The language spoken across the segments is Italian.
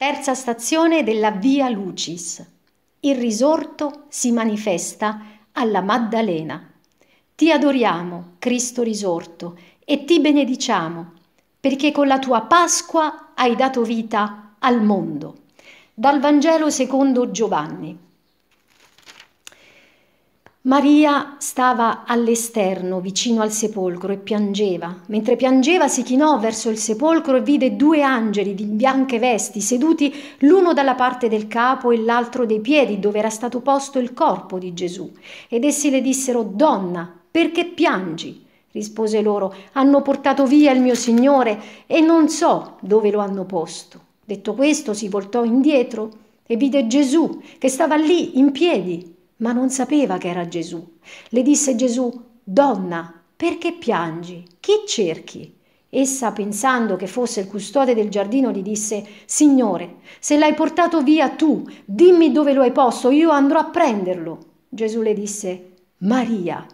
Terza stazione della Via Lucis. Il risorto si manifesta alla Maddalena. Ti adoriamo, Cristo risorto, e ti benediciamo, perché con la tua Pasqua hai dato vita al mondo. Dal Vangelo secondo Giovanni. Maria stava all'esterno, vicino al sepolcro, e piangeva. Mentre piangeva si chinò verso il sepolcro e vide due angeli di bianche vesti, seduti l'uno dalla parte del capo e l'altro dei piedi, dove era stato posto il corpo di Gesù. Ed essi le dissero, Donna, perché piangi? Rispose loro, hanno portato via il mio Signore e non so dove lo hanno posto. Detto questo, si voltò indietro e vide Gesù che stava lì in piedi ma non sapeva che era Gesù. Le disse Gesù, Donna, perché piangi? Chi cerchi? Essa, pensando che fosse il custode del giardino, gli disse, Signore, se l'hai portato via tu, dimmi dove lo hai posto, io andrò a prenderlo. Gesù le disse, Maria.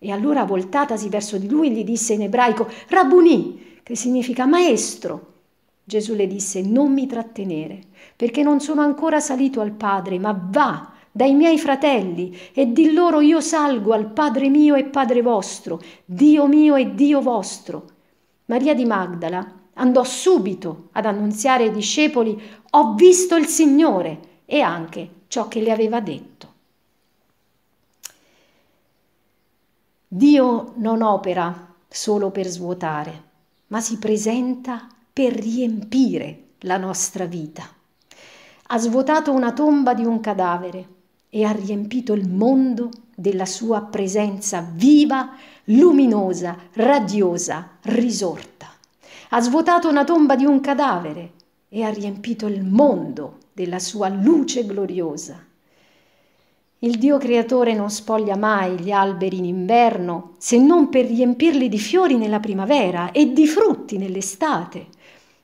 E allora voltatasi verso di lui gli disse in ebraico, Rabuni, che significa maestro. Gesù le disse, non mi trattenere, perché non sono ancora salito al Padre, ma va dai miei fratelli e di loro io salgo al Padre mio e Padre vostro, Dio mio e Dio vostro. Maria di Magdala andò subito ad annunziare ai discepoli ho visto il Signore e anche ciò che le aveva detto. Dio non opera solo per svuotare, ma si presenta per riempire la nostra vita. Ha svuotato una tomba di un cadavere, e ha riempito il mondo della sua presenza viva, luminosa, radiosa, risorta. Ha svuotato una tomba di un cadavere e ha riempito il mondo della sua luce gloriosa. Il Dio creatore non spoglia mai gli alberi in inverno se non per riempirli di fiori nella primavera e di frutti nell'estate.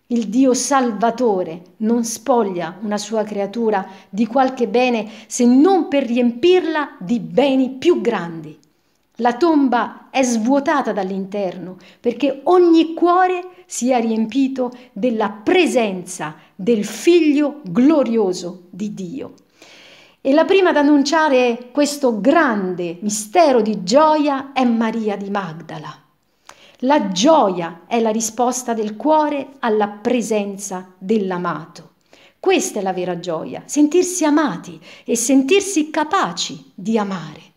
Il Dio Salvatore non spoglia una sua creatura di qualche bene se non per riempirla di beni più grandi. La tomba è svuotata dall'interno perché ogni cuore sia riempito della presenza del Figlio glorioso di Dio. E la prima ad annunciare questo grande mistero di gioia è Maria di Magdala. La gioia è la risposta del cuore alla presenza dell'amato. Questa è la vera gioia, sentirsi amati e sentirsi capaci di amare.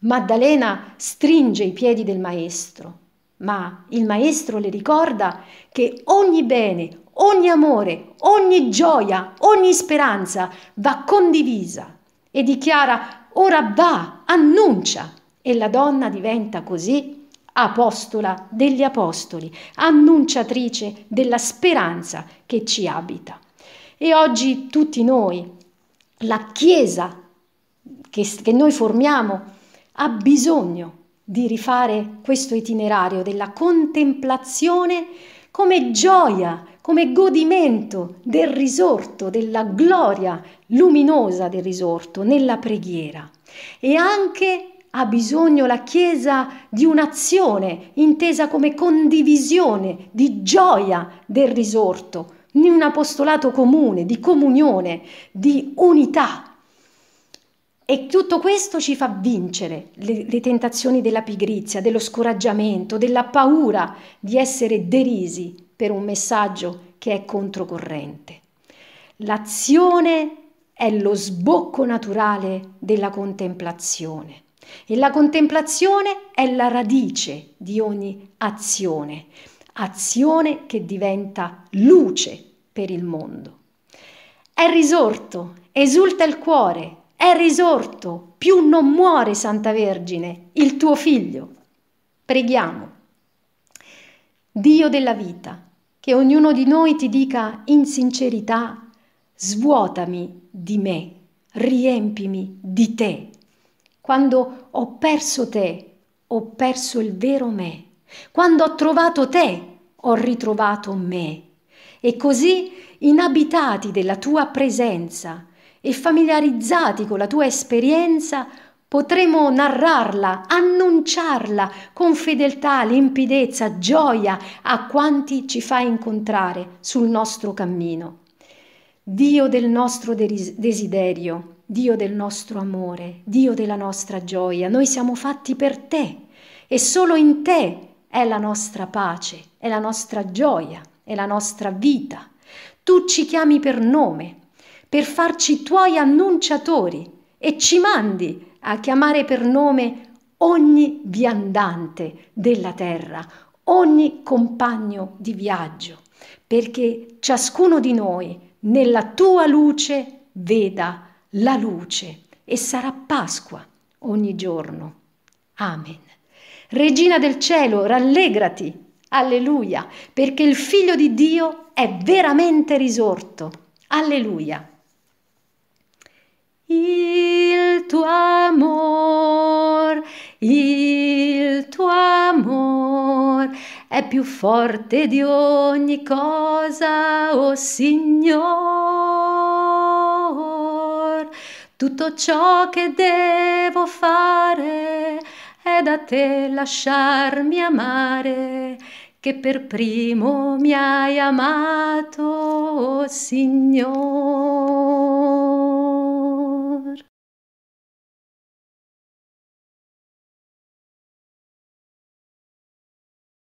Maddalena stringe i piedi del maestro, ma il maestro le ricorda che ogni bene, ogni amore, ogni gioia, ogni speranza va condivisa e dichiara ora va, annuncia e la donna diventa così apostola degli apostoli, annunciatrice della speranza che ci abita. E oggi tutti noi, la Chiesa che, che noi formiamo, ha bisogno di rifare questo itinerario della contemplazione come gioia, come godimento del risorto, della gloria luminosa del risorto nella preghiera e anche ha bisogno la Chiesa di un'azione intesa come condivisione, di gioia del risorto, di un apostolato comune, di comunione, di unità. E tutto questo ci fa vincere le, le, tentazioni della pigrizia, dello scoraggiamento, della paura di essere derisi per un messaggio che è controcorrente. L'azione è lo sbocco naturale della contemplazione. E la contemplazione è la radice di ogni azione, azione che diventa luce per il mondo. È risorto, esulta il cuore, è risorto, più non muore, Santa Vergine, il tuo figlio. Preghiamo. Dio della vita, che ognuno di noi ti dica in sincerità, svuotami di me, riempimi di te quando ho perso te, ho perso il vero me. Quando ho trovato te, ho ritrovato me. E così, inabitati della tua presenza e familiarizzati con la tua esperienza, potremo narrarla, annunciarla con fedeltà, limpidezza, gioia a quanti ci fa incontrare sul nostro cammino. Dio del nostro desiderio, Dio del nostro amore, Dio della nostra gioia, noi siamo fatti per te e solo in te è la nostra pace, è la nostra gioia, è la nostra vita. Tu ci chiami per nome, per farci tuoi annunciatori e ci mandi a chiamare per nome ogni viandante della terra, ogni compagno di viaggio, perché ciascuno di noi nella tua luce veda la luce e sarà Pasqua ogni giorno. Amen. Regina del cielo, rallegrati. Alleluia, perché il figlio di Dio è veramente risorto. Alleluia. Il tuo amor, il tuo amor è più forte di ogni cosa, o oh Signore. Tutto ciò che devo fare è da te lasciarmi amare, che per primo mi hai amato, oh Signore.